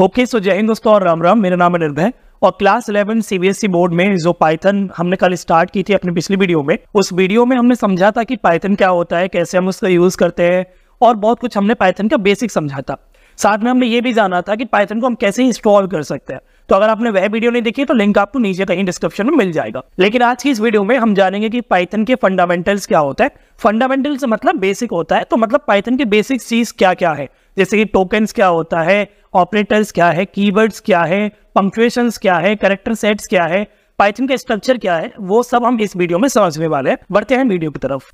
okay so जय हिंद दोस्तों और राम राम मेरा नाम है निर्भय और क्लास 11 सीबीएसई बोर्ड में जो पाइथन हमने कल स्टार्ट की थी अपनी पिछली वीडियो में उस वीडियो में हमने समझा था कि पाइथन क्या होता है कैसे हम उसका यूज करते हैं और बहुत कुछ हमने पाइथन का बेसिक समझा था साथ में हमने ये भी जाना था कि पाइथन को हम कैसे इंस्टॉल कर सकते हैं तो अगर आपने वह वीडियो नहीं देखी तो लिंक आपको नीचे कहीं डिस्क्रिप्शन में मिल जाएगा लेकिन आज की इस वीडियो में हम जानेंगे कि पाइथन के फंडामेंटल्स क्या होता है फंडामेंटल्स मतलब बेसिक होता है तो मतलब पाइथन के बेसिक चीज क्या क्या है जैसे कि टोकन्स क्या होता है ऑपरेटर्स क्या है कीवर्ड्स क्या है पंक्चुएशंस क्या है करेक्टर सेट्स क्या है पाइथन का स्ट्रक्चर क्या है वो सब हम इस वीडियो में समझने वाले हैं बढ़ते हैं वीडियो की तरफ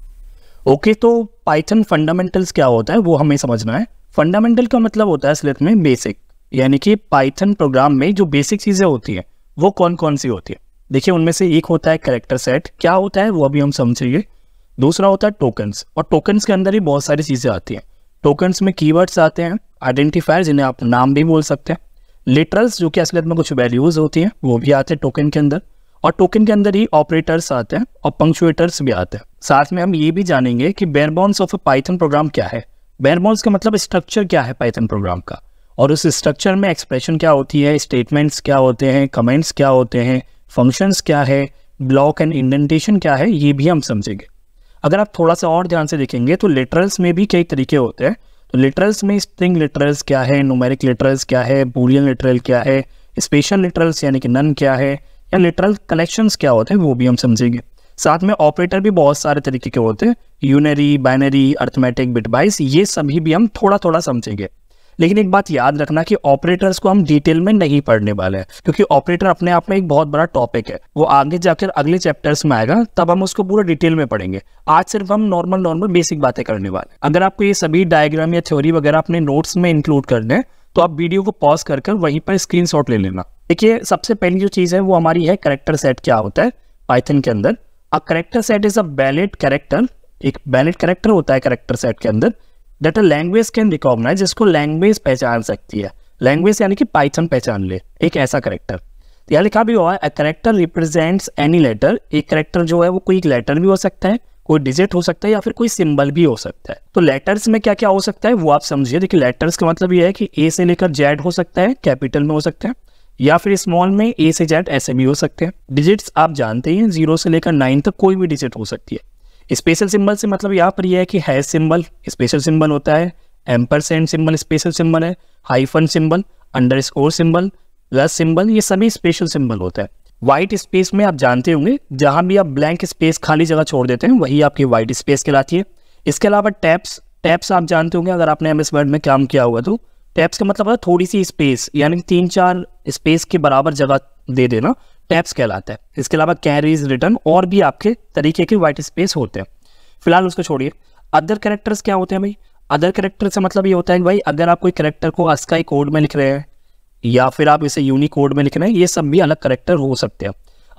ओके okay, तो पाइथन फंडामेंटल्स क्या होता है वो हमें समझना है फंडामेंटल का मतलब होता है असलियत में बेसिक यानी कि पाइथन प्रोग्राम में जो बेसिक चीज़ें होती हैं वो कौन कौन सी होती है देखिए उनमें से एक होता है करेक्टर सेट क्या होता है वो अभी हम समझेंगे दूसरा होता है टोकन्स और टोकन्स के अंदर ही बहुत सारी चीज़ें आती हैं टोकन्स में कीवर्ड्स आते हैं आइडेंटिफायर जिन्हें आप नाम भी बोल सकते हैं लेटरल्स जो कि असलियत में कुछ वैल्यूज़ होती हैं वो भी आते हैं टोकन के अंदर और टोकन के अंदर ही ऑपरेटर्स आते हैं और पंक्चुएटर्स भी आते हैं साथ में हम ये भी जानेंगे कि bare bones of a Python program क्या है बेरबॉन्स का मतलब स्ट्रक्चर क्या है पाइथन प्रोग्राम का और उस स्ट्रक्चर में एक्सप्रेशन क्या होती है स्टेटमेंट्स क्या होते हैं कमेंट्स क्या होते हैं फंक्शंस क्या है ब्लॉक एंड इंडेंटेशन क्या है ये भी हम समझेंगे अगर आप थोड़ा सा और ध्यान से देखेंगे तो लिटरल्स में भी कई तरीके होते हैं तो लेटरल्स में स्ट्रिंग लिटरल्स क्या है नोमेरिक लिटरल्स क्या है बोलियन लेटरल क्या है स्पेशल लेटरल्स यानी कि नन क्या है या लेटरल कलेक्शन क्या होते हैं वो भी हम समझेंगे साथ में ऑपरेटर भी बहुत सारे तरीके के होते हैं यूनरी बाइनरी अर्थमेटिक बिटबाइस ये सभी भी हम थोड़ा थोड़ा समझेंगे लेकिन एक बात याद रखना कि ऑपरेटर्स को हम डिटेल में नहीं पढ़ने वाले हैं क्योंकि ऑपरेटर अपने आप में एक बहुत बड़ा टॉपिक है वो आगे जाकर अगले चैप्टर्स में आएगा तब हम उसको पूरा डिटेल में पढ़ेंगे आज सिर्फ हम नॉर्मल नॉर्मल बेसिक बातें करने वाले अगर आपको ये सभी डायग्राम या थ्योरी वगैरह अपने नोट्स में इंक्लूड कर दें तो आप वीडियो को पॉज कर कर वहीं पर शॉट ले लेना देखिए सबसे पहली जो चीज़ है वो हमारी है करेक्टर सेट क्या होता है पाइथन के अंदर a character set is a valid character एक वैलिड करेक्टर होता है करेक्टर सेट के अंदर that a language can recognise जिसको लैंग्वेज पहचान सकती है लैंग्वेज यानी कि पाइथन पहचान ले एक ऐसा करेक्टर यहाँ लिखा भी हुआ है करेक्टर रिप्रेजेंट्स एनी लेटर एक करेक्टर जो है वो कोई लेटर भी हो सकता है कोई डिजिट हो सकता है या फिर कोई सिंबल भी हो सकता है तो लेटर्स में क्या क्या हो सकता है वो आप समझिए देखिए लेटर्स का मतलब ये है कि ए से लेकर जेड हो सकता है कैपिटल में हो सकता है या फिर स्मॉल में ए से जेड ऐसे भी हो सकते हैं डिजिट्स आप जानते ही हैं जीरो से लेकर नाइन तक कोई भी डिजिट हो सकती है स्पेशल सिंबल से मतलब यहाँ पर यह है कि है सिंबल स्पेशल सिंबल होता है ampersand symbol special symbol है hyphen symbol underscore symbol plus symbol ये सभी स्पेशल सिंबल होता है व्हाइट स्पेस में आप जानते होंगे जहाँ भी आप ब्लैंक स्पेस खाली जगह छोड़ देते हैं वही आपकी व्हाइट स्पेस कहलाती है इसके अलावा टैप्स टैप्स आप जानते होंगे अगर आपने एम एस वर्ड में काम किया हुआ तो टैप्स का मतलब है थोड़ी सी स्पेस यानी तीन चार स्पेस के बराबर जगह दे देना टैप्स कहलाता है इसके अलावा कैरीज रिटर्न और भी आपके तरीके के वाइट स्पेस होते हैं फिलहाल उसको छोड़िए अदर करेक्टर्स क्या होते हैं भाई अदर करेक्टर से मतलब ये होता है भाई अगर आप कोई करेक्टर को अस्काई कोड में लिख रहे हैं या फिर आप इसे यूनिक कोड में लिख रहे हैं ये सब भी अलग करेक्टर हो सकते हैं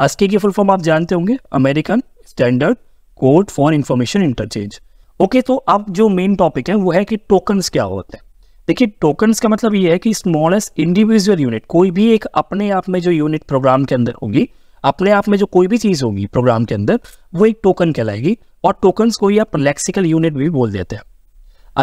अस्की की फुल फॉर्म आप जानते होंगे American standard code for information interchange okay तो अब जो मेन टॉपिक है वो है कि टोकन्स क्या होते हैं देखिए टोकन्स का मतलब ये है कि स्मॉलेस्ट इंडिविजुअल यूनिट कोई भी एक अपने आप में जो यूनिट प्रोग्राम के अंदर होगी अपने आप में जो कोई भी चीज़ होगी प्रोग्राम के अंदर वो एक टोकन कहलाएगी और टोकन्स को ही आप लेक्सिकल यूनिट भी बोल देते हैं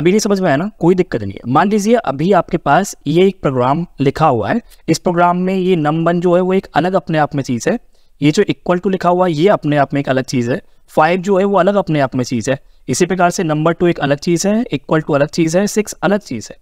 अभी नहीं समझ में आया ना कोई दिक्कत नहीं है मान लीजिए अभी आपके पास ये एक प्रोग्राम लिखा हुआ है इस प्रोग्राम में ये नम वन जो है वो एक अलग अपने आप में चीज़ है ये जो इक्वल टू लिखा हुआ है ये अपने आप में एक अलग चीज़ है फाइव जो है वो अलग अपने आप में चीज़ है इसी प्रकार से नंबर टू एक अलग चीज़ है इक्वल टू अलग चीज़ है सिक्स अलग चीज़ है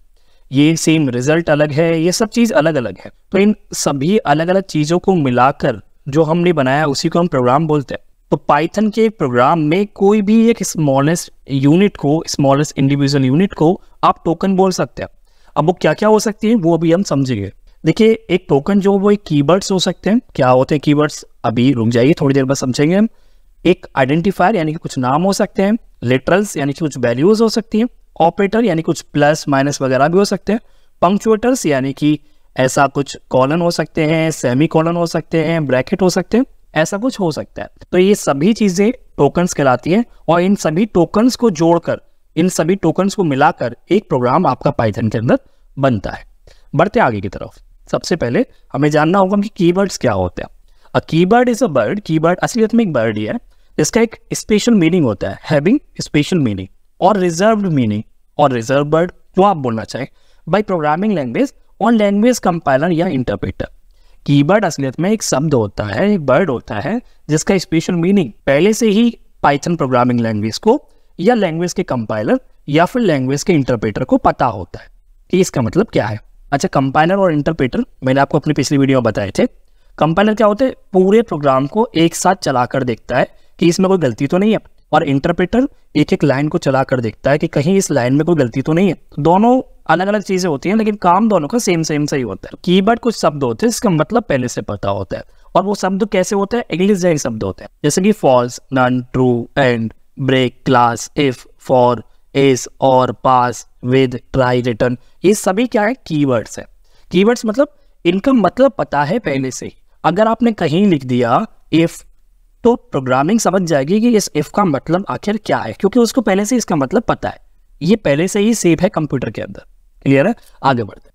ये सेम रिजल्ट अलग है ये सब चीज़ अलग अलग है तो इन सभी अलग अलग चीज़ों को मिलाकर जो हमने बनाया उसी को हम प्रोग्राम बोलते हैं तो पाइथन के प्रोग्राम में कोई भी एक स्मॉलेस्ट यूनिट को स्मॉलेस्ट इंडिविजुअल यूनिट को आप टोकन बोल सकते हैं अब वो क्या क्या हो सकती है वो अभी हम समझेंगे देखिए एक टोकन जो वो एक कीवर्ड्स हो सकते हैं क्या होते हैं कीवर्ड्स अभी रुक जाइए थोड़ी देर बाद समझेंगे हम एक आइडेंटिफायर यानी कि कुछ नाम हो सकते हैं लेटरल्स यानी कि कुछ वैल्यूज हो सकती हैं ऑपरेटर यानी कुछ प्लस माइनस वगैरह भी हो सकते हैं पंक्चुएटर्स यानी कि ऐसा कुछ कॉलन हो सकते हैं सेमी कॉलन हो सकते हैं ब्रैकेट हो सकते हैं ऐसा कुछ हो सकता है तो ये सभी चीज़ें टोकन्स कहलाती हैं और इन सभी टोकन्स को जोड़कर इन सभी टोकन्स को मिलाकर एक प्रोग्राम आपका पाइथन के अंदर बनता है बढ़ते आगे की तरफ सबसे पहले हमें जानना होगा कि कीबर्ड्स क्या होते हैं a keyword is a word keyword असलियत में एक बर्ड ही है इसका एक स्पेशल मीनिंग होता है हैविंग स्पेशल मीनिंग और रिजर्व मीनिंग और रिजर्व वर्ड जो आप बोलना चाहें बाई प्रोग्रामिंग लैंग्वेज और लैंग्वेज कंपाइलर या इंटरप्रेटर कीवर्ड असलियत में एक शब्द होता है एक वर्ड होता है जिसका स्पेशल मीनिंग पहले से ही पाइथन प्रोग्रामिंग लैंग्वेज को या लैंग्वेज के कंपाइलर या फिर लैंग्वेज के इंटरप्रेटर को पता होता है कि इसका मतलब क्या है अच्छा कंपाइलर और इंटरप्रेटर मैंने आपको अपनी पिछली वीडियो में बताए थे कंपाइलर क्या होते हैं पूरे प्रोग्राम को एक साथ चलाकर देखता है कि इसमें कोई गलती तो नहीं है और इंटरप्रेटर एक एक लाइन को चला कर देखता है कि कहीं इस लाइन में कोई गलती तो नहीं है दोनों अलग अलग चीज़ें होती हैं लेकिन काम दोनों का सेम सेम सही होता है कीवर्ड कुछ शब्द होते हैं जिसका मतलब पहले से पता होता है और वो शब्द कैसे होते हैं इंग्लिश जैसे शब्द होते हैं जैसे कि false none true and break class if for is और पास विद ट्राई रिटर्न ये सभी क्या है कीवर्ड्स है कीवर्ड्स मतलब इनका मतलब पता है पहले से अगर आपने कहीं लिख दिया इफ तो प्रोग्रामिंग समझ जाएगी कि इस इफ़ का मतलब आखिर क्या है क्योंकि उसको पहले से इसका मतलब पता है ये पहले से ही सेफ है कंप्यूटर के अंदर क्लियर है आगे बढ़ते हैं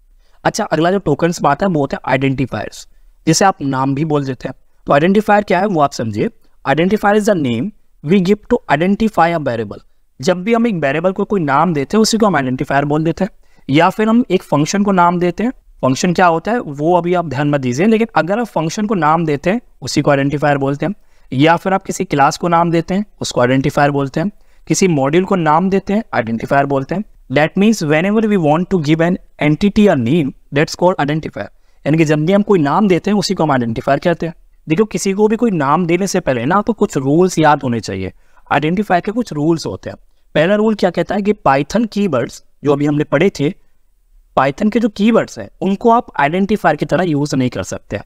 अच्छा अगला जो टोकन बात है वो होता है आइडेंटिफायर्स जिसे आप नाम भी बोल देते हैं तो आइडेंटिफायर क्या है वो आप समझिए identifier is the name we give to identify a variable जब भी हम एक वेरेबल को कोई नाम देते हैं उसी को हम आइडेंटिफायर बोल देते हैं या फिर हम एक फंक्शन को नाम देते हैं फंक्शन क्या होता है वो अभी आप ध्यान में दीजिए लेकिन अगर आप फंक्शन को नाम देते हैं उसी को आइडेंटिफायर बोलते हैं या फिर आप किसी क्लास को नाम देते हैं उसको आइडेंटिफायर बोलते हैं किसी मॉड्यूल को नाम देते हैं आइडेंटिफायर बोलते हैं that means whenever we want to give an entity or name that's call identifier यानी कि जब भी हम कोई नाम देते हैं उसी को हम आइडेंटिफायर कहते हैं देखो किसी को भी कोई नाम देने से पहले ना आपको तो कुछ रूल्स याद होने चाहिए आइडेंटिफायर के कुछ रूल्स होते हैं पहला रूल क्या कहता है कि पाइथन की जो अभी हमने पढ़े थे पाइथन के जो कीवर्ड्स हैं उनको आप आइडेंटिफायर की तरह यूज़ नहीं कर सकते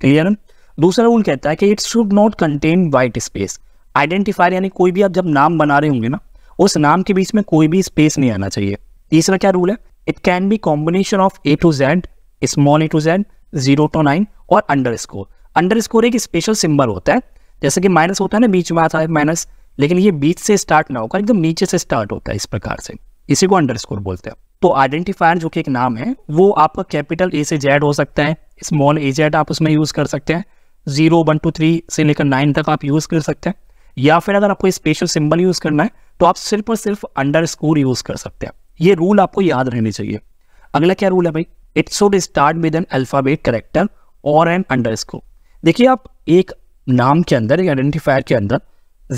क्लियर है दूसरा रूल कहता है कि it should not contain white space identifier यानी कोई भी आप जब नाम बना रहे होंगे ना उस नाम के बीच में कोई भी स्पेस नहीं आना चाहिए तीसरा क्या रूल है it can be combination of A to Z small A to Z zero to nine और अंडर स्कोर अंडर स्कोर एक स्पेशल सिंबल होता है जैसे कि माइनस होता है ना बीच में आता है माइनस लेकिन ये बीच से स्टार्ट ना होकर एकदम नीचे से स्टार्ट होता है इस प्रकार से इसी को अंडर स्कोर बोलते हैं तो आइडेंटिफायर जो कि एक नाम है वो आपका कैपिटल ए से जेड हो सकता है स्मॉल ए जेड आप उसमें यूज कर सकते हैं जीरो वन टू थ्री से लेकर नाइन तक आप यूज़ कर सकते हैं या फिर अगर आपको स्पेशल सिंबल यूज़ करना है तो आप सिर्फ और सिर्फ अंडर स्कोर यूज़ कर सकते हैं ये रूल आपको याद रहने चाहिए अगला क्या रूल है भाई it should start with an alphabet character और एन अंडर स्कोर देखिए आप एक नाम के अंदर एक आइडेंटिफायर के अंदर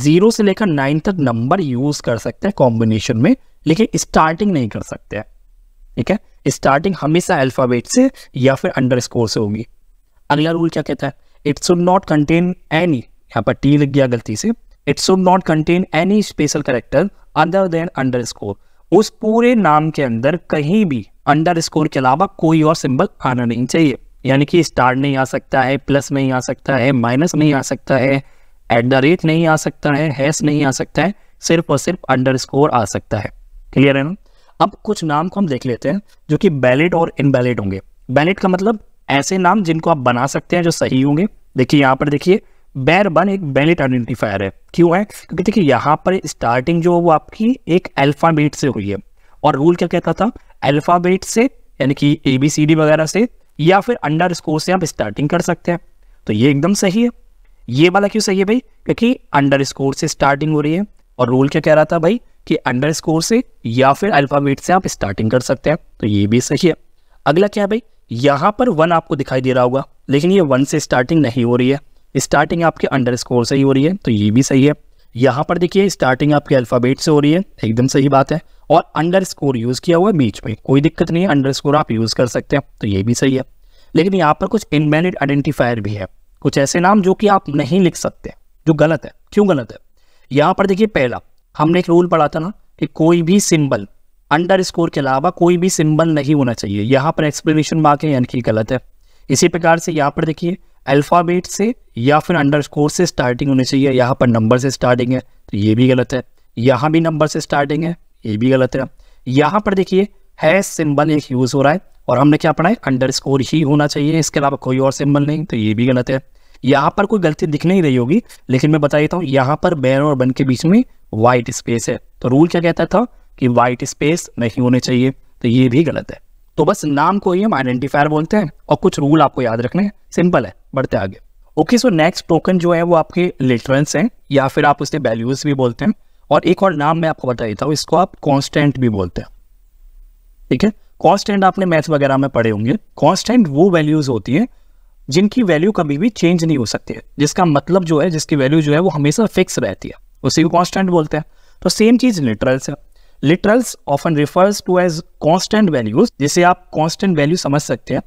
जीरो से लेकर नाइन तक नंबर यूज़ कर सकते हैं कॉम्बिनेशन में लेकिन स्टार्टिंग नहीं कर सकते हैं ठीक है स्टार्टिंग हमेशा अल्फ़ाबेट से या फिर अंडर स्कोर से होगी अगला रूल क्या कहता है it should not contain any यहाँ पर टी लिख गया गलती से it should not contain any special character other than under उस पूरे नाम के अंदर कहीं भी अंडर स्कोर के अलावा कोई और सिंबल आना नहीं चाहिए यानी कि स्टार नहीं आ सकता है प्लस नहीं आ सकता है माइनस नहीं आ सकता है एट द रेट नहीं आ सकता है हैश नहीं आ सकता है सिर्फ और सिर्फ अंडर स्कोर आ सकता है क्लियर है ना अब कुछ नाम को हम देख लेते हैं जो कि बैलेट और इनवैलिड होंगे बैलेट का मतलब ऐसे नाम जिनको आप बना सकते हैं जो सही होंगे देखिए यहाँ पर देखिए बैर बन एक वैलिड आइडेंटिफायर है क्यों है क्योंकि देखिए यहाँ पर स्टार्टिंग जो वो आपकी एक अल्फ़ाबेट से हुई है और रूल क्या कहता था अल्फ़ाबेट से यानी कि ए बी सी डी वगैरह से या फिर अंडर स्कोर से आप स्टार्टिंग कर सकते हैं तो ये एकदम सही है ये वाला क्यों सही है भाई क्योंकि अंडर स्कोर से स्टार्टिंग हो रही है और रूल क्या कह रहा था भाई कि अंडर स्कोर से या फिर अल्फ़ाबेट से आप स्टार्टिंग कर सकते हैं तो ये भी सही है अगला क्या है भाई यहाँ पर वन आपको दिखाई दे रहा होगा लेकिन ये वन से स्टार्टिंग नहीं हो रही है स्टार्टिंग आपके अंडर स्कोर से ही हो रही है तो ये भी सही है यहाँ पर देखिए स्टार्टिंग आपके अल्फ़ाबेट से हो रही है एकदम सही बात है और अंडर स्कोर यूज़ किया हुआ है बीच में कोई दिक्कत नहीं है अंडर स्कोर आप यूज़ कर सकते हैं तो ये भी सही है लेकिन यहाँ पर कुछ इनवैलिड आइडेंटिफायर भी है कुछ ऐसे नाम जो कि आप नहीं लिख सकते जो गलत है क्यों गलत है यहाँ पर देखिए पहला हमने एक रूल पढ़ा था ना कि कोई भी सिंबल अंडर स्कोर के अलावा कोई भी सिंबल नहीं होना चाहिए यहाँ पर एक्सप्लेनेशन मार्क है यानी कि गलत है इसी प्रकार से यहाँ पर देखिए अल्फ़ाबेट से या फिर अंडर स्कोर से स्टार्टिंग होनी चाहिए यहाँ पर नंबर से स्टार्टिंग है तो ये भी गलत है यहाँ भी नंबर से स्टार्टिंग है ये भी गलत है यहाँ पर देखिए है सिंबल एक यूज़ हो रहा है और हमने क्या पढ़ा है अंडर स्कोर ही होना चाहिए इसके अलावा कोई और सिंबल नहीं तो ये भी गलत है यहाँ पर कोई गलती दिख नहीं रही होगी लेकिन मैं बता देता हूँ यहाँ पर बैन और बन के बीच में वाइट स्पेस है तो रूल क्या कहता था कि वाइट स्पेस नहीं होने चाहिए तो ये भी गलत है तो बस नाम को ही हम आइडेंटिफायर बोलते हैं और कुछ रूल आपको याद रखने हैं सिंपल है बढ़ते आगे ओके सो नेक्स्ट टोकन जो है वो आपके लिटरेंस हैं या फिर आप उसके वैल्यूज भी बोलते हैं और एक और नाम मैं आपको बता देता हूँ इसको आप कॉन्स्टेंट भी बोलते हैं ठीक है कॉन्स्टेंट आपने मैथ वगैरह में पढ़े होंगे कॉन्स्टेंट वो वैल्यूज होती हैं जिनकी वैल्यू कभी भी चेंज नहीं हो सकती है जिसका मतलब जो है जिसकी वैल्यू जो है वो हमेशा फिक्स रहती है उसी को कॉन्स्टेंट बोलते हैं तो सेम चीज़ लिटरल्स है literals often refers to as constant values जिसे आप कॉन्स्टेंट वैल्यू समझ सकते हैं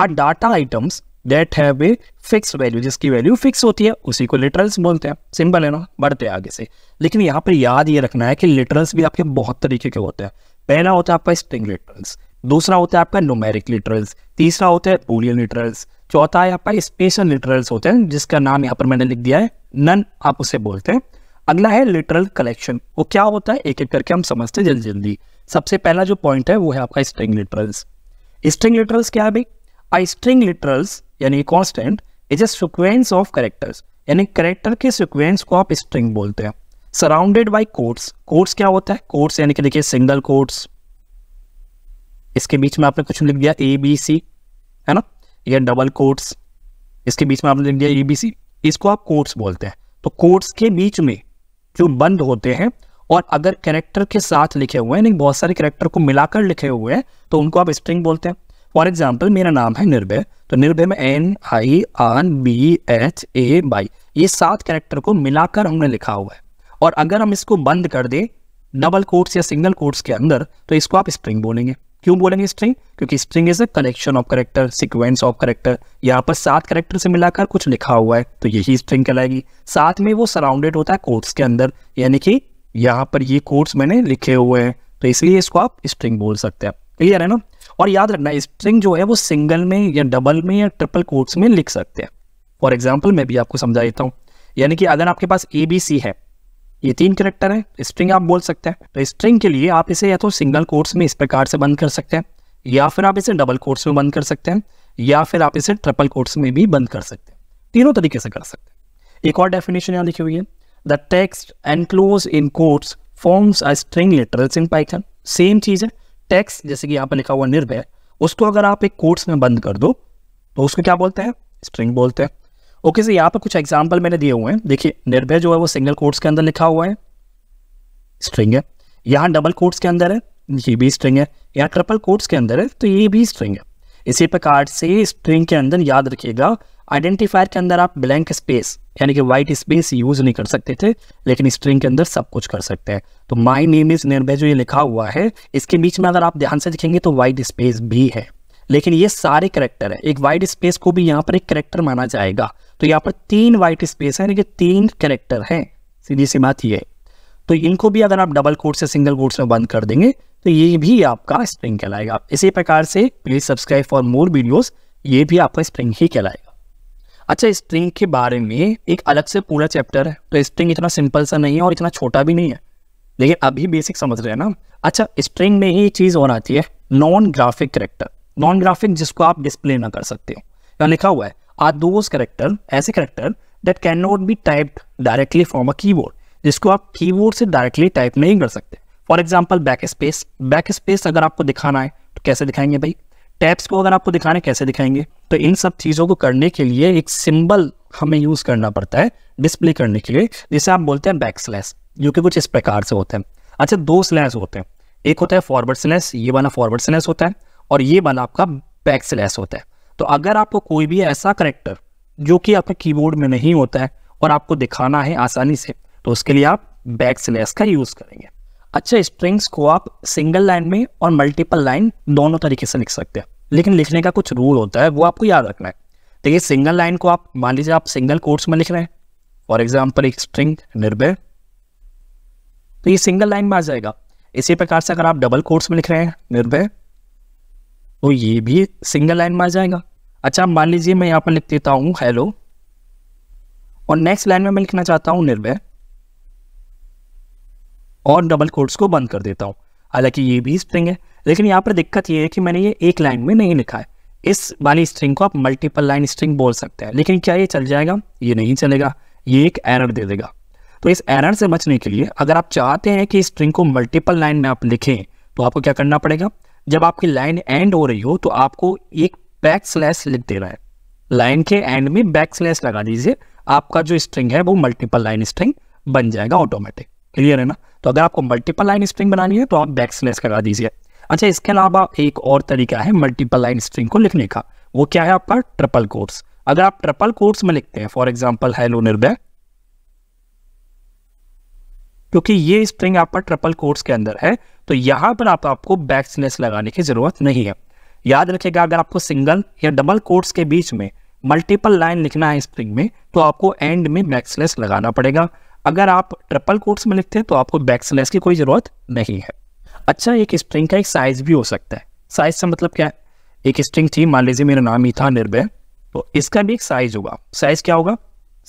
are data items that have a fix value जिसकी वैल्यू फिक्स होती है उसी को लिटरल्स बोलते हैं सिंपल है ना बढ़ते हैं आगे से लेकिन यहाँ पर याद ये रखना है कि लिटरल्स भी आपके बहुत तरीके के होते हैं पहला होता है आपका स्ट्रिंग लिटरल्स दूसरा होता है आपका नोमेरिक लिटरल्स तीसरा होता है बूलियन लिटरल्स चौथा है आपका स्पेशल लिटरल्स होते हैं जिसका नाम यहाँ पर मैंने लिख दिया है नन आप उसे बोलते हैं अगला है लिटरल कलेक्शन वो क्या होता है एक एक करके हम समझते हैं जल्दी जल्दी सबसे पहला जो पॉइंट है वो है आपका स्ट्रिंग लिटरल्स स्ट्रिंग लिटरल्स क्या है भाई स्ट्रिंग लिटरल्स यानी constant is a sequence of characters यानी करेक्टर के सिक्वेंस को आप स्ट्रिंग बोलते हैं सराउंडेड बाई कोर्ट्स कोर्ट्स क्या होता है कोर्ट्स यानी कि देखिए सिंगल कोर्ट्स इसके बीच में आपने कुछ लिख दिया ए बी सी है ना या डबल कोर्ट्स इसके बीच में आपने लिख दिया ए बी सी इसको आप कोर्ट्स बोलते हैं तो कोर्ट्स के बीच में जो बंद होते हैं और अगर कैरेक्टर के साथ लिखे हुए हैं बहुत सारे कैरेक्टर को मिलाकर लिखे हुए हैं तो उनको आप स्ट्रिंग बोलते हैं फॉर एग्जाम्पल मेरा नाम है निर्भय तो निर्भय में N I R B H A Y ये सात कैरेक्टर को मिलाकर हमने लिखा हुआ है और अगर हम इसको बंद कर दें डबल कोर्ट्स या सिंगल कोर्ट्स के अंदर तो इसको आप स्प्रिंग बोलेंगे क्यों बोलेंगे स्ट्रिंग क्योंकि string is a collection of character sequence of character यहाँ पर सात करेक्टर से मिलाकर कुछ लिखा हुआ है तो यही स्ट्रिंग कहलाएगी साथ में वो सराउंडेड होता है कोर्ट्स के अंदर यानी कि यहाँ पर ये कोर्ट्स मैंने लिखे हुए हैं तो इसलिए इसको आप स्ट्रिंग बोल सकते हैं क्लियर है ना और याद रखना स्ट्रिंग जो है वो सिंगल में या डबल में या ट्रिपल कोर्ट्स में लिख सकते हैं फॉर एग्जाम्पल मैं भी आपको समझा देता हूँ यानी कि अगर आपके पास ए बी सी है ये तीन करेक्टर है स्ट्रिंग आप बोल सकते हैं तो स्ट्रिंग के लिए आप इसे या तो सिंगल कोर्स में इस प्रकार से बंद कर सकते हैं या फिर आप इसे डबल कोर्स में बंद कर सकते हैं या फिर आप इसे ट्रिपल कोर्स में भी बंद कर सकते हैं तीनों तरीके से कर सकते हैं एक और डेफिनेशन यहाँ लिखी हुई है the text enclose in quotes forms a string literals in Python same चीज़ है टेक्स्ट जैसे कि यहाँ पर लिखा हुआ निर्भय उसको अगर आप एक कोर्स में बंद कर दो तो उसको क्या बोलते हैं स्ट्रिंग बोलते हैं ओके सर यहाँ पर कुछ एग्जाम्पल मैंने दिए हुए हैं देखिए निर्भय जो है वो सिंगल कोर्ट्स के अंदर लिखा हुआ है स्ट्रिंग है यहाँ डबल कोर्ट्स के अंदर है ये भी स्ट्रिंग है यहाँ ट्रिपल कोर्ट्स के अंदर है तो ये भी स्ट्रिंग है इसी प्रकार से स्ट्रिंग के अंदर याद रखिएगा आइडेंटिफायर के अंदर आप ब्लैंक स्पेस यानी कि वाइट स्पेस यूज नहीं कर सकते थे लेकिन स्ट्रिंग के अंदर सब कुछ कर सकते हैं तो माई नेम इज निर्भय जो ये लिखा हुआ है इसके बीच में अगर आप ध्यान से देखेंगे तो वाइट स्पेस भी है लेकिन ये सारे करेक्टर है एक वाइड स्पेस को भी यहाँ पर एक करेक्टर माना जाएगा तो यहाँ पर तीन वाइट स्पेस है यानी कि तीन करेक्टर हैं सीधी सी बात ये तो इनको भी अगर आप डबल कोर्ट से सिंगल कोर्ट में बंद कर देंगे तो ये भी आपका स्प्रिंग कहलाएगा इसी प्रकार से please subscribe for more videos ये भी आपका स्प्रिंग ही कहलाएगा अच्छा स्प्रिंग के बारे में एक अलग से पूरा चैप्टर है तो स्प्रिंग इतना सिंपल सा नहीं है और इतना छोटा भी नहीं है लेकिन अभी बेसिक समझ रहे हैं ना अच्छा स्प्रिंग में ही चीज़ और आती है non graphic character non graphic जिसको आप डिस्प्ले ना कर सकते हो लिखा हुआ है आर दोज करेक्टर ऐसे character can not be type directly from a की बोर्ड जिसको आप कीबोर्ड से डायरेक्टली टाइप नहीं कर सकते for example backspace backspace अगर आपको दिखाना है तो कैसे दिखाएंगे भाई टैप्स को अगर आपको दिखाना है कैसे दिखाएंगे तो इन सब चीज़ों को करने के लिए एक सिंबल हमें यूज़ करना पड़ता है डिस्प्ले करने के लिए जिसे आप बोलते हैं बैक स्लैस जो कि कुछ इस प्रकार से होते हैं अच्छा दो स्लैस होते हैं एक होता है फॉरवर्ड स्लैस ये वाला फॉरवर्ड स्लैस होता है और ये वाला आपका बैक स्लैस होता है तो अगर आपको कोई भी ऐसा करेक्टर जो कि आपके कीबोर्ड में नहीं होता है और आपको दिखाना है आसानी से तो उसके लिए आप बैक स्लैश का यूज़ करेंगे अच्छा स्ट्रिंग्स को आप सिंगल लाइन में और मल्टीपल लाइन दोनों तरीके से लिख सकते हैं लेकिन लिखने का कुछ रूल होता है वो आपको याद रखना है देखिए सिंगल लाइन को आप मान लीजिए आप सिंगल कोर्ट्स में लिख रहे हैं फॉर एग्जाम्पल एक स्ट्रिंग निर्भय तो ये सिंगल लाइन में आ जाएगा इसी प्रकार से अगर आप डबल कोर्ट्स में लिख रहे हैं निर्भय तो ये भी सिंगल लाइन में आ जाएगा अच्छा मान लीजिए मैं यहाँ पर लिख देता हूँ हेलो और नेक्स्ट लाइन में मैं लिखना चाहता हूँ निर्भय और डबल कोर्ट्स को बंद कर देता हूँ हालांकि ये भी स्ट्रिंग है लेकिन यहाँ पर दिक्कत ये है कि मैंने ये एक लाइन में नहीं लिखा है इस वाली स्ट्रिंग को आप मल्टीपल लाइन स्ट्रिंग बोल सकते हैं लेकिन क्या ये चल जाएगा ये नहीं चलेगा ये एक एरर दे देगा तो इस एरर से बचने के लिए अगर आप चाहते हैं कि स्ट्रिंग को मल्टीपल लाइन में आप लिखें तो आपको क्या करना पड़ेगा जब आपकी लाइन एंड हो रही हो तो आपको एक बैक स्लैश लिख देना है लाइन के एंड में बैक स्लैश लगा दीजिए आपका जो स्ट्रिंग है वो मल्टीपल लाइन स्ट्रिंग बन जाएगा ऑटोमेटिक क्लियर है ना तो अगर आपको मल्टीपल लाइन स्ट्रिंग बनानी है तो आप बैक स्लैश लगा दीजिए अच्छा इसके अलावा एक और तरीका है मल्टीपल लाइन स्ट्रिंग को लिखने का वो क्या है आपका ट्रिपल कोर्स अगर आप ट्रिपल कोर्स में लिखते हैं फॉर एग्जाम्पल हैलो निर्भय क्योंकि ये स्प्रिंग आपका ट्रिपल कोर्स के अंदर है तो यहाँ पर आप आपको बैक स्नेस लगाने की ज़रूरत नहीं है याद रखिएगा अगर आपको सिंगल या डबल कोर्स के बीच में मल्टीपल लाइन लिखना है स्प्रिंग में तो आपको एंड में बैक स्लेस लगाना पड़ेगा अगर आप ट्रिपल कोर्स में लिखते हैं तो आपको बैक स्लेस की कोई ज़रूरत नहीं है अच्छा एक स्प्रिंग का एक साइज भी हो सकता है साइज से मतलब क्या है एक स्ट्रिंग थी मान लीजिए मेरा नाम ही था निर्भय तो इसका भी एक साइज होगा साइज क्या होगा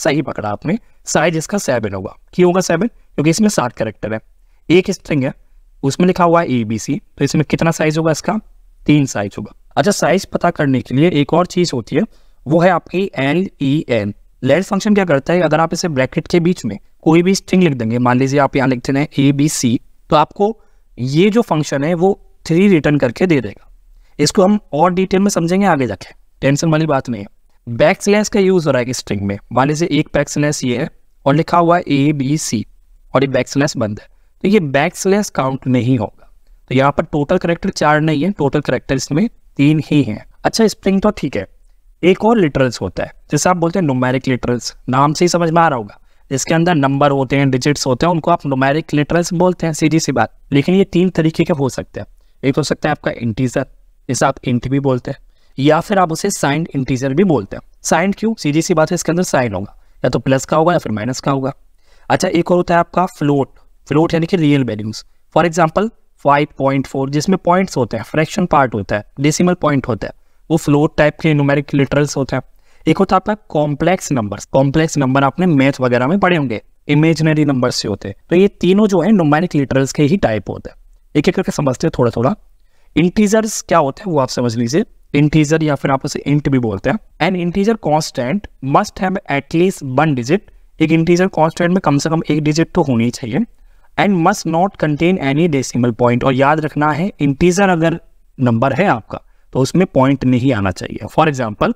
सही पकड़ा आपने साइज इसका सेवन होगा क्यों होगा सेवन क्योंकि इसमें साठ करेक्टर है एक स्ट्रिंग है उसमें लिखा हुआ है ए बी सी तो इसमें कितना साइज होगा इसका तीन साइज होगा अच्छा साइज पता करने के लिए एक और चीज होती है वो है आपकी एल ई एन लेट फंक्शन क्या करता है अगर आप इसे ब्रैकेट के बीच में कोई भी स्ट्रिंग लिख देंगे मान लीजिए आप यहाँ लिखते हैं ए बी सी तो आपको ये जो फंक्शन है वो थ्री रिटर्न करके दे देगा इसको हम और डिटेल में समझेंगे आगे जाके टेंशन वाली बात नहीं है बैक स्लैश का यूज हो रहा है स्ट्रिंग में मान लीजिए एक बैक स्लैश ये है और लिखा हुआ है ए बी सी और ये बैक स्लैश बंद है तो ये बैक स्लैश काउंट नहीं होगा तो यहाँ पर टोटल करेक्टर चार नहीं है टोटल करेक्टर इसमें तीन ही हैं अच्छा स्प्रिंग तो ठीक है एक और लिटरल्स होता है जैसे आप बोलते हैं नोमैरिक लिटरल्स नाम से ही समझ में आ रहा होगा जिसके अंदर नंबर होते हैं डिजिट्स होते हैं उनको आप नोमैरिक लिटरल्स बोलते हैं सीधी सी बात लेकिन ये तीन तरीके के हो सकते हैं एक तो हो सकता है आपका इंटीजर जैसे आप इंट भी बोलते हैं या फिर आप उसे साइंड इंटीजर भी बोलते हैं साइंड क्यों सीधी सी बात है इसके अंदर साइन होगा या तो प्लस का होगा या फिर माइनस का होगा अच्छा एक और होता है आपका फ्लोट फ्लोट यानी कि रियल वैल्यूज फॉर एग्जाम्पल 5.4 जिसमें पॉइंट्स होते हैं फ्रैक्शन पार्ट होता है डेसिमल पॉइंट होता है वो फ्लोट टाइप के न्यूमेरिक लिटरल्स होते हैं एक होता है आपका कॉम्प्लेक्स नंबर कॉम्प्लेक्स नंबर आपने मैथ वगैरह में पढ़े होंगे इमेजनरी नंबर से होते हैं तो ये तीनों जो है न्यूमेरिक लिटरल्स के ही टाइप होते हैं एक एक करके समझते हैं थोड़ा थोड़ा इंटीजर्स क्या होते हैं वो आप समझ लीजिए इंटीजर या फिर आप उसे इंट भी बोलते हैं an integer constant must have at least one digit एक इंटीजर कॉन्स्टेंट में कम से कम एक डिजिट तो होनी चाहिए and must not contain any decimal point और याद रखना है इंटीजर अगर नंबर है आपका तो उसमें पॉइंट नहीं आना चाहिए for example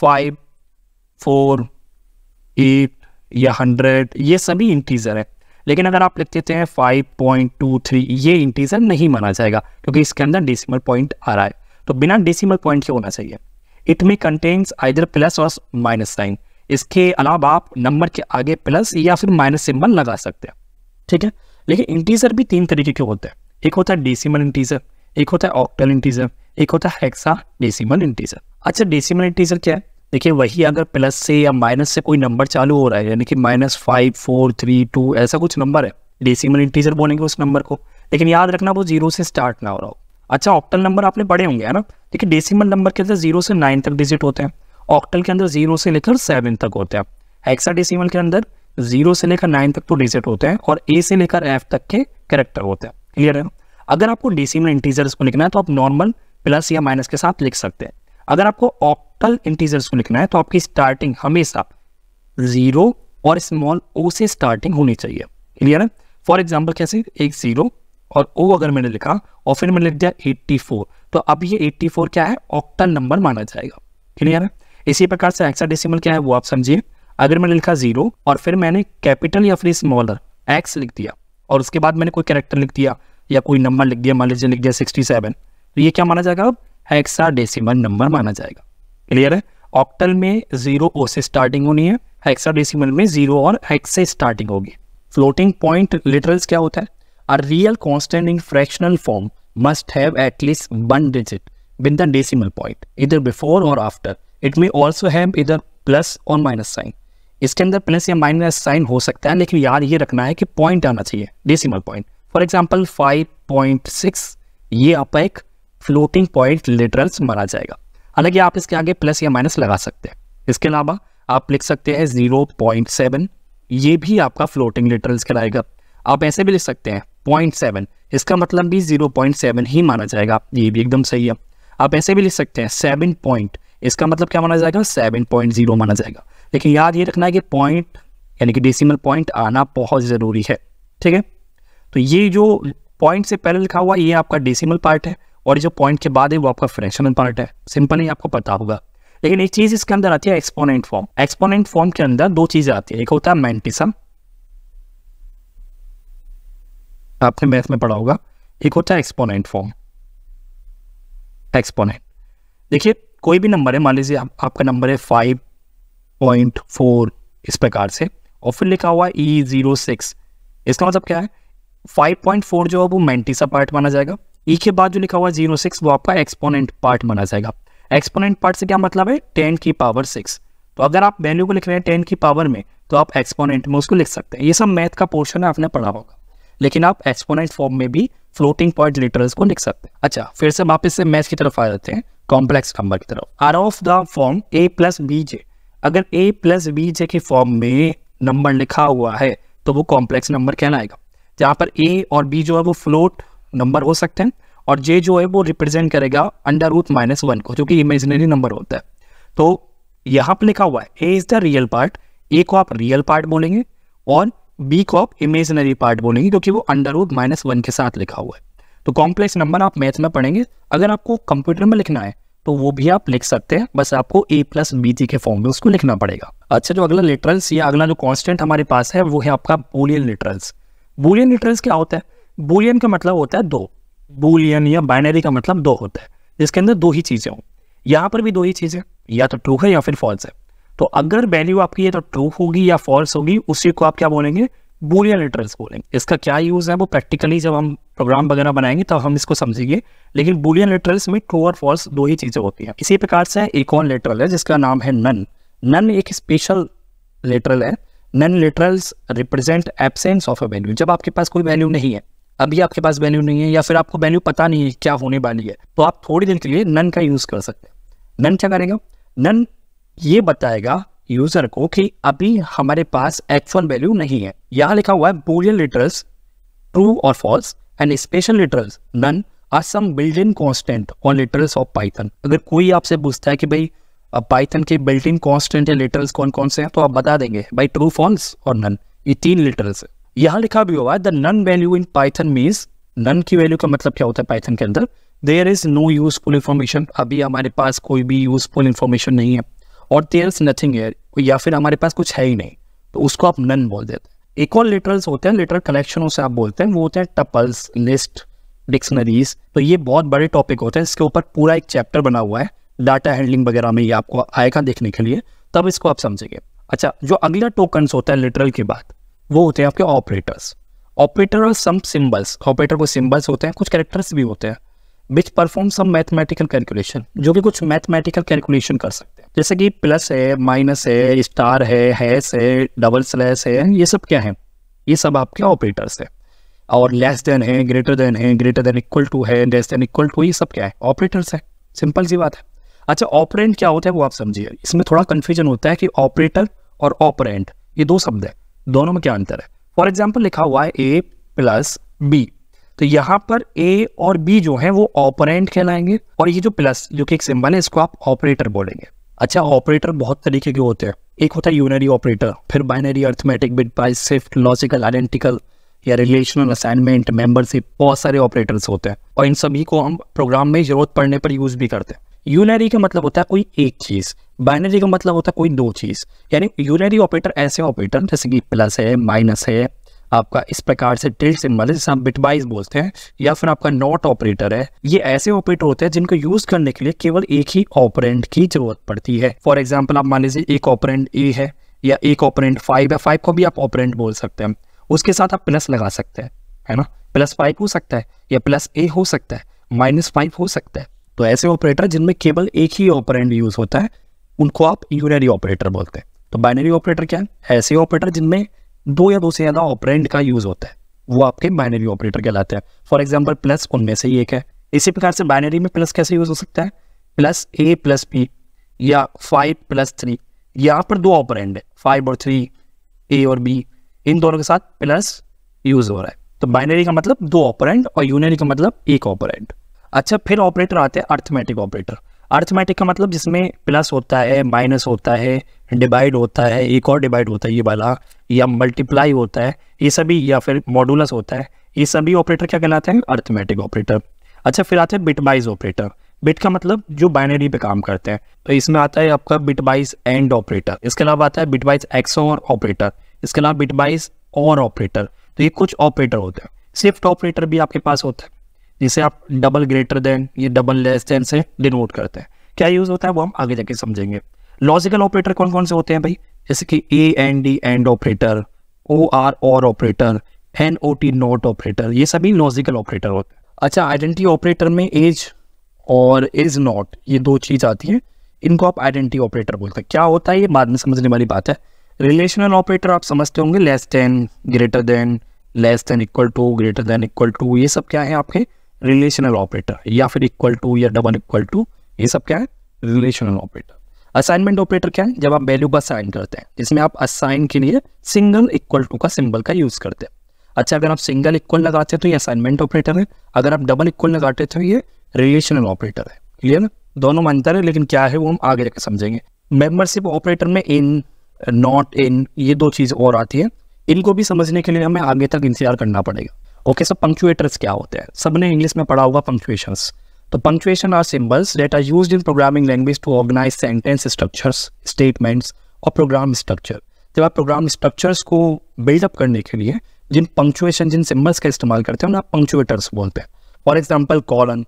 five four eight या हंड्रेड ये सभी इंटीजर है लेकिन अगर आप लिख देते हैं फाइव पॉइंट टू थ्री ये इंटीजर नहीं माना जाएगा क्योंकि इसके अंदर डेसिमल पॉइंट आ रहा है तो बिना डेसिमल पॉइंट के होना चाहिए it may contains either plus और माइनस साइन इसके अलावा आप नंबर के आगे प्लस या फिर माइनस सिंबल लगा सकते हैं ठीक है लेकिन इंटीजर भी तीन तरीके के होते हैं एक होता है डेसिमल इंटीजर एक होता है ऑक्टल इंटीजर एक होता है हेक्सा डेसिमल इंटीजर अच्छा डेसिमल इंटीजर क्या है देखिए वही अगर प्लस से या माइनस से कोई नंबर चालू हो रहा है यानी कि minus five four three two ऐसा कुछ नंबर है डेसिमल इंटीजर बोलेंगे उस नंबर को लेकिन याद रखना वो जीरो से स्टार्ट ना हो रहा हो अच्छा ऑक्टल नंबर आपने पढ़े होंगे है ना देखिए डेसिमल नंबर के अंदर जीरो से नाइन तक डिजिट होते हैं ऑक्टल के अंदर जीरो से लेकर सेवन तक होते हैं हेक्साडेसिमल के अंदर जीरो से लेकर नाइन तक तो डिजिट होते हैं और ए से लेकर एफ तक के करेक्टर होते हैं क्लियर है अगर आपको डेसिमल इंटीजर्स को लिखना है तो आप नॉर्मल प्लस या माइनस के साथ लिख सकते हैं अगर आपको ऑक्टल इंटीजर्स को लिखना है तो आपकी स्टार्टिंग हमेशा जीरो और स्मॉल ओ से स्टार्टिंग होनी चाहिए क्लियर है फॉर एग्जाम्पल कैसे एक जीरो और ओ अगर मैंने लिखा और फिर मैंने लिख दिया 84 तो अब ये 84 क्या है ऑक्टल नंबर माना जाएगा क्लियर है इसी प्रकार से एक्सा डेसिमल क्या है वो आप समझिए अगर मैंने लिखा जीरो और फिर मैंने कैपिटल या फिर स्मॉलर एक्स लिख दिया और उसके बाद मैंने कोई कैरेक्टर लिख दिया या कोई नंबर लिख दिया मान लीजिए लिख दिया सिक्सटी सेवन तो ये क्या माना जाएगा अब हेक्सा डेसीमल नंबर माना जाएगा क्लियर है ऑक्टल में जीरो ओ से स्टार्टिंग होनी है हेक्सा डेसीमल में जीरो और हेक्स से स्टार्टिंग होगी फ्लोटिंग पॉइंट लिटरल्स क्या होता है a real constant in fractional form must have at least one digit with the decimal point इधर बिफोर और after it may also have इधर प्लस और माइनस साइन इसके अंदर प्लस या माइनस साइन हो सकता है लेकिन याद ये रखना है कि पॉइंट आना चाहिए डेसिमल पॉइंट फॉर एग्जाम्पल 5.6 ये आपका एक फ्लोटिंग पॉइंट लिटरल्स माना जाएगा हालांकि आप इसके आगे प्लस या माइनस लगा सकते हैं इसके अलावा आप लिख सकते हैं 0.7 ये भी आपका फ्लोटिंग लिटरल्स कराएगा आप ऐसे भी लिख सकते हैं 0.7 इसका मतलब भी 0.7 ही माना जाएगा ये भी एकदम सही है आप ऐसे भी लिख सकते हैं सेवन पॉइंट इसका मतलब क्या माना जाएगा सेवन पॉइंट जीरो माना जाएगा लेकिन याद ये रखना है कि पॉइंट यानी कि डेसिमल पॉइंट आना बहुत ज़रूरी है ठीक है तो ये जो पॉइंट से पहले लिखा हुआ ये आपका डेसिमल पार्ट है और जो पॉइंट के बाद है वो आपका फ्रैक्शनल पार्ट है सिंपल ही आपको पता होगा लेकिन एक चीज़ इसके अंदर आती है एक्सपोनेंट फॉर्म एक्सपोनेंट फॉर्म के अंदर दो चीज़ें आती है एक होता है मैंटिसम आपने मैथ में पढ़ा होगा एक होता है एक्सपोनेंट फॉर्म एक्सपोनेंट देखिए कोई भी नंबर है मान लीजिए आप, आपका नंबर है फाइव पॉइंट फोर इस प्रकार से और फिर लिखा हुआ है ई जीरो सिक्स इसका मतलब क्या है फाइव पॉइंट फोर जो है वो मैंटिसा पार्ट माना जाएगा ई e के बाद जो लिखा हुआ है जीरो सिक्स वो आपका एक्सपोनेंट पार्ट माना जाएगा एक्सपोनेंट पार्ट से क्या मतलब है टेन की पावर सिक्स तो अगर आप वैल्यू को लिख रहे हैं टेन की पावर में तो आप एक्सपोनेंट में उसको लिख सकते हैं ये सब मैथ का पोर्शन है आपने पढ़ा होगा लेकिन आप एक्सपोनेंट फॉर्म में भी फ्लोटिंग पॉइंट लिटरल्स को लिख सकते हैं अच्छा फिर से वापस से मैथ की तरफ आ जाते हैं कॉम्प्लेक्स नंबर की तरफ are of the form A plus B J अगर ए प्लस बी जे के फॉर्म में नंबर लिखा हुआ है तो वो कॉम्प्लेक्स नंबर कहलाएगा जहाँ पर ए और बी जो है वो फ्लोट नंबर हो सकते हैं और जे जो है वो रिप्रेजेंट करेगा अंडर रूथ माइनस वन को जो कि इमेजिनरी नंबर होता है तो यहाँ पर लिखा हुआ है A is the real part A को आप रियल पार्ट बोलेंगे और बी को आप इमेजिनरी पार्ट बोलेंगे क्योंकि वो अंडर रूथ माइनस वन के साथ लिखा हुआ है तो कॉम्प्लेक्स नंबर आप मैथ में पढ़ेंगे अगर आपको कंप्यूटर में लिखना है तो वो भी आप लिख सकते हैं बस आपको ए प्लस बी जी के फॉर्म में उसको लिखना पड़ेगा अच्छा जो अगला लिटरल्स या अगला जो कॉन्स्टेंट हमारे पास है वो है आपका बोलियन लिटरल्स बोलियन लिटरल्स क्या होता है बोलियन का मतलब होता है दो बोलियन या बाइनरी का मतलब दो होता है जिसके अंदर दो ही चीज़ें हों यहाँ पर भी दो ही चीज़ें या तो ट्रू है या फिर फॉल्स है तो अगर वैल्यू आपकी है तो ट्रू होगी या फॉल्स होगी उसी को आप क्या बोलेंगे बोलियन लिटरल बोलेंगे इसका क्या यूज़ है वो प्रैक्टिकली जब हम प्रोग्राम वगैरह बनाएंगे तब हम इसको समझेंगे लेकिन बोलियन लिटरल्स में ट्रू और फॉल्स दो ही चीज़ें होती हैं इसी प्रकार से एक और लेटरल है जिसका नाम है नन नन एक स्पेशल लेटरल है none literals represent absence of a value जब आपके पास कोई वैल्यू नहीं है अभी आपके पास वैल्यू नहीं है या फिर आपको वैल्यू पता नहीं है क्या होने वाली है तो आप थोड़ी देर के लिए नन का यूज़ कर सकते हैं नन क्या करेगा नन ये बताएगा यूजर को कि अभी हमारे पास एक्चुअल वैल्यू नहीं है यहाँ लिखा हुआ है बोलियन लिटरल्स ट्रू और false and special literals none are some built in constant or literals of Python अगर कोई आपसे पूछता है कि भाई पाइथन के बिल्ट इन कॉन्स्टेंट या लिटरल्स कौन कौन से हैं तो आप बता देंगे भाई ट्रू फॉल्स और नन ये तीन लिटरल्स यहाँ लिखा भी हुआ है the none value in Python means none की वैल्यू का मतलब क्या होता है पाइथन के अंदर there is no useful information अभी हमारे पास कोई भी यूजफुल इन्फॉर्मेशन नहीं है और तेल्स नथिंग एयर या फिर हमारे पास कुछ है ही नहीं तो उसको आप नन बोल देते हैं एक और लिटरल्स होते हैं लिटरल कलेक्शनों से आप बोलते हैं वो होते हैं टपल्स लिस्ट डिक्शनरीज तो ये बहुत बड़े टॉपिक होते हैं इसके ऊपर पूरा एक चैप्टर बना हुआ है डाटा हैंडलिंग वगैरह में ये आपको आएगा देखने के लिए तब इसको आप समझेंगे अच्छा जो अगला टोकन होता है लिटरल के बाद वो होते हैं आपके ऑपरेटर्स ऑपरेटर और सम सिम्बल्स ऑपरेटर को सिम्बल्स होते हैं कुछ कैरेक्टर्स भी होते हैं which perform some mathematical calculation जो कि कुछ मैथमेटिकल कैलकुलेशन कर सकते जैसे कि प्लस है माइनस है स्टार है हैश है डबल स्लैश है ये सब क्या है ये सब आपके ऑपरेटर्स है और लेस देन है ग्रेटर देन है ग्रेटर देन इक्वल टू है लेस देन इक्वल टू ये सब क्या है ऑपरेटर्स है सिंपल सी बात है अच्छा ऑपरेंट क्या होता है वो आप समझिए इसमें थोड़ा कन्फ्यूजन होता है कि ऑपरेटर और ऑपरेंट ये दो शब्द है दोनों में क्या अंतर है फॉर एग्जाम्पल लिखा हुआ है ए प्लस बी तो यहाँ पर ए और बी जो है वो ऑपरेंट कहलाएंगे और ये जो प्लस जो कि एक सिंबल है इसको आप ऑपरेटर बोलेंगे अच्छा ऑपरेटर बहुत तरीके के होते हैं एक होता है यूनरी ऑपरेटर फिर binary arithmetic bitwise shift logical identical या रिलेशनल असाइनमेंट मेंबरशिप बहुत सारे ऑपरेटर्स होते हैं और इन सभी को हम प्रोग्राम में जरूरत पड़ने पर यूज़ भी करते हैं यूनरी का मतलब होता है कोई एक चीज़ बाइनरी का मतलब होता है कोई दो चीज़ यानी यूनरी ऑपरेटर ऐसे ऑपरेटर जैसे कि प्लस है माइनस है आपका इस प्रकार से टिल्ट सिंबल है जिसे हम बिटवाइज बोलते हैं या फिर आपका नॉट ऑपरेटर है ये ऐसे ऑपरेटर होते हैं जिनको यूज करने के लिए केवल एक ही ऑपरेंट की जरूरत पड़ती है फॉर एग्जाम्पल आप मान लीजिए एक ऑपरेंट ए है या एक ऑपरेंट फाइव है फाइव को भी आप ऑपरेंट बोल सकते हैं उसके साथ आप प्लस लगा सकते हैं है ना प्लस फाइव हो सकता है या प्लस ए हो सकता है माइनस फाइव हो सकता है तो ऐसे ऑपरेटर जिनमें केवल एक ही ऑपरेंट यूज होता है उनको आप यूनरी ऑपरेटर बोलते हैं तो बाइनरी ऑपरेटर क्या है ऐसे ऑपरेटर जिनमें दो या दो से ज़्यादा ऑपरेंट का यूज़ होता है वो आपके बाइनरी ऑपरेटर कहलाते हैं फॉर एग्जाम्पल प्लस उनमें से ही एक है इसी प्रकार से बाइनरी में प्लस कैसे यूज़ हो सकता है प्लस ए प्लस बी या फाइव प्लस थ्री यहाँ पर दो ऑपरेंड है फाइव और थ्री ए और बी इन दोनों के साथ प्लस यूज़ हो रहा है तो बाइनरी का मतलब दो ऑपरेंड और यूनरी का मतलब एक ऑपरेंड अच्छा फिर ऑपरेटर आते हैं अर्थमेटिक ऑपरेटर अर्थमेटिक का मतलब जिसमें प्लस होता है माइनस होता है डिवाइड होता है एक और डिवाइड होता है ये वाला या मल्टीप्लाई होता है ये सभी या फिर मॉडुलस होता है ये सभी ऑपरेटर क्या कहलाते हैं अर्थमेटिक ऑपरेटर अच्छा फिर आते हैं बिटवाइज ऑपरेटर बिट का मतलब जो बाइनरी पे काम करते हैं तो इसमें आता है आपका बिटवाइज एंड ऑपरेटर इसके अलावा आता है बिटवाइज एक्सो और ऑपरेटर इसके अलावा बिटवाइज और ऑपरेटर तो ये कुछ ऑपरेटर होते हैं स्विफ्ट ऑपरेटर भी आपके पास होता है जिसे आप डबल ग्रेटर देन ये डबल लेस देन से डिनोट करते हैं क्या यूज होता है वो हम आगे जाके समझेंगे लॉजिकल ऑपरेटर कौन कौन से होते हैं भाई जैसे कि A N D and operator O R और operator N O T not operator ये सभी लॉजिकल ऑपरेटर होते हैं अच्छा आइडेंटिटी ऑपरेटर में एज और इज नॉट ये दो चीज़ आती है इनको आप आइडेंटिटी ऑपरेटर बोलते हैं क्या होता है ये बाद में समझने वाली बात है रिलेशनल ऑपरेटर आप समझते होंगे less than greater than less than equal to greater than equal to ये सब क्या है आपके रिलेशनल ऑपरेटर या फिर इक्वल टू या डबल इक्वल टू ये सब क्या है रिलेशनल ऑपरेटर असाइनमेंट ऑपरेटर क्या है जब आप वैल्यू को साइन करते हैं जिसमें आप असाइन के लिए सिंगल इक्वल टू का सिंबल का यूज करते हैं अच्छा अगर आप सिंगल इक्वल लगाते हैं तो ये असाइनमेंट ऑपरेटर है अगर आप डबल इक्वल लगाते हैं तो ये रिलेशनल ऑपरेटर है क्लियर ना दोनों में अंतर है लेकिन क्या है वो हम आगे जाकर समझेंगे मेंबरशिप ऑपरेटर में इन नॉट इन ये दो चीज़ और आती है इनको भी समझने के लिए हमें आगे तक इंतजार करना पड़ेगा ओके सर पंक्चुएटर्स क्या होते हैं सबने इंग्लिश में पढ़ा होगा पंक्चुएशंस तो punctuation are symbols that are used in programming language to organize sentence structures statements और प्रोग्राम स्ट्रक्चर जब आप प्रोग्राम स्ट्रक्चर्स को बिल्डअप करने के लिए जिन पंक्चुएशन जिन सिम्बल्स का इस्तेमाल करते हैं उन्हें पंक्चुएटर्स बोलते हैं फॉर एग्जाम्पल कॉलन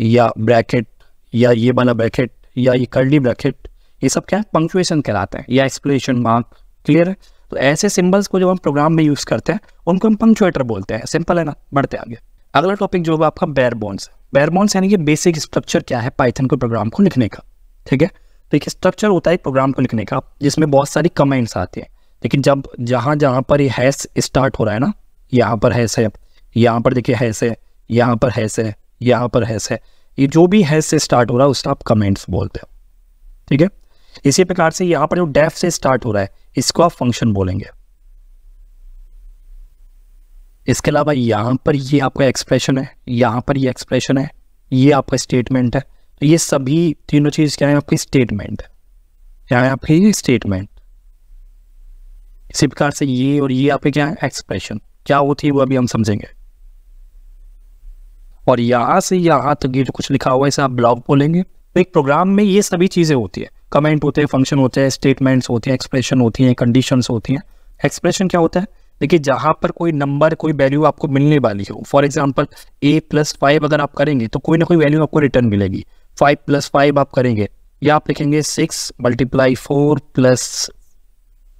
या ब्रैकेट या ये वाला ब्रैकेट या ये कर्ली ब्रैकेट ये सब क्या है पंक्चुएशन कहलाते हैं या एक्सप्लेशन मार्क क्लियर है तो ऐसे सिम्बल्स को जब हम प्रोग्राम में यूज़ करते हैं उनको हम पंक्चुएटर बोलते हैं सिंपल है ना बढ़ते आगे अगला टॉपिक जो होगा आपका बैरबोन्स बोन्स यानी कि बेसिक स्ट्रक्चर क्या है पाइथन को प्रोग्राम को लिखने का ठीक है तो एक स्ट्रक्चर होता है प्रोग्राम को लिखने का जिसमें बहुत सारी कमेंट्स आती हैं लेकिन जब जहाँ जहाँ पर ये हैस स्टार्ट हो रहा है ना यहाँ पर हैस है यहाँ पर देखिए हैस है यहाँ पर हैस है यहाँ पर हैस है ये जो भी हैस से स्टार्ट हो रहा है उसका आप कमेंट्स बोलते हो ठीक है इसी प्रकार से यहां पर जो डेफ से स्टार्ट हो रहा है इसको आप फंक्शन बोलेंगे इसके अलावा यहां पर ये आपका एक्सप्रेशन है यहां पर ये एक्सप्रेशन है ये आपका स्टेटमेंट है तो ये सभी तीनों चीज़ क्या है आपकी स्टेटमेंट है क्या है आपकी स्टेटमेंट इसी प्रकार से ये और ये आपके क्या है एक्सप्रेशन क्या होती है वो अभी हम समझेंगे और यहां से यहां तक ये जो कुछ लिखा हुआ है इसे आप ब्लॉग बोलेंगे तो एक प्रोग्राम में ये सभी चीज़ें होती है कमेंट होते हैं फंक्शन होते हैं स्टेटमेंट्स होते हैं एक्सप्रेशन होती हैं कंडीशंस होती हैं एक्सप्रेशन क्या होता है देखिए जहाँ पर कोई नंबर कोई वैल्यू आपको मिलने वाली हो for example A plus five अगर आप करेंगे तो कोई ना कोई वैल्यू आपको रिटर्न मिलेगी फाइव प्लस फाइव आप करेंगे या आप लिखेंगे six multiply four plus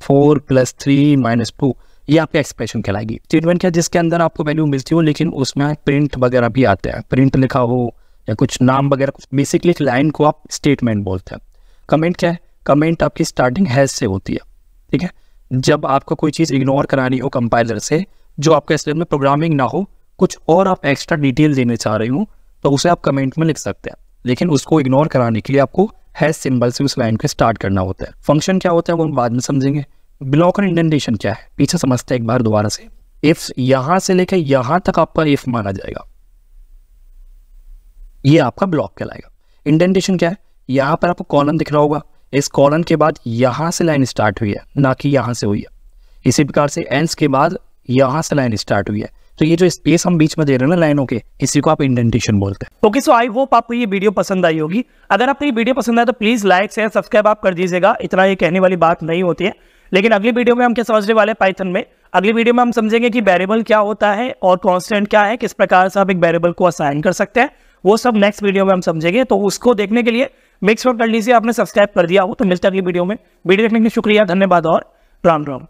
four plus three minus two ये आपके एक्सप्रेशन कहलाएगी स्टेटमेंट क्या जिसके अंदर आपको वैल्यू मिलती हो लेकिन उसमें प्रिंट वगैरह भी आते हैं प्रिंट लिखा हो या कुछ नाम वगैरह कुछ बेसिकली लाइन को आप स्टेटमेंट बोलते हैं कमेंट क्या है कमेंट आपकी स्टार्टिंग हैज से होती है ठीक है जब आपको कोई चीज़ इग्नोर करानी हो कंपाइलर से जो आपके इस में प्रोग्रामिंग ना हो कुछ और आप एक्स्ट्रा डिटेल देने चाह रही हूँ तो उसे आप कमेंट में लिख सकते हैं लेकिन उसको इग्नोर कराने के लिए आपको हैज सिंबल से उस लाइन को स्टार्ट करना होता है फंक्शन क्या होता है वो हम बाद में समझेंगे ब्लॉक और इंडेंटेशन क्या है पीछे समझते हैं एक बार दोबारा से इफ यहां से लेकर यहां तक आपका इफ माना जाएगा ये आपका ब्लॉक कहलाएगा इंडेंटेशन क्या है यहाँ पर आपको कॉलन दिख रहा होगा इस कॉलन के बाद यहाँ से लाइन स्टार्ट हुई है ना कि यहाँ से हुई है इसी प्रकार से एंड्स के बाद यहाँ से लाइन स्टार्ट हुई है तो ये जो स्पेस हम बीच में दे रहे हैं ना लाइनों के इसी को आप इंडेंटेशन बोलते हैं ओके सो आई होप आपको ये वीडियो पसंद आई होगी अगर आपको ये वीडियो पसंद आए तो प्लीज लाइक शेयर सब्सक्राइब आप कर दीजिएगा इतना ये कहने वाली बात नहीं होती है लेकिन अगली वीडियो में हम क्या समझने वाले पाइथन में अगली वीडियो में हम समझेंगे कि वेरिएबल क्या होता है और कॉन्स्टेंट क्या है किस प्रकार से आप एक वेरिएबल को असाइन कर सकते हैं वो सब नेक्स्ट वीडियो में हम समझेंगे तो उसको देखने के लिए मेक कर लीजिए आपने सब्सक्राइब कर दिया हो तो मिलते अगली वीडियो में वीडियो देखने के लिए शुक्रिया धन्यवाद और राम राम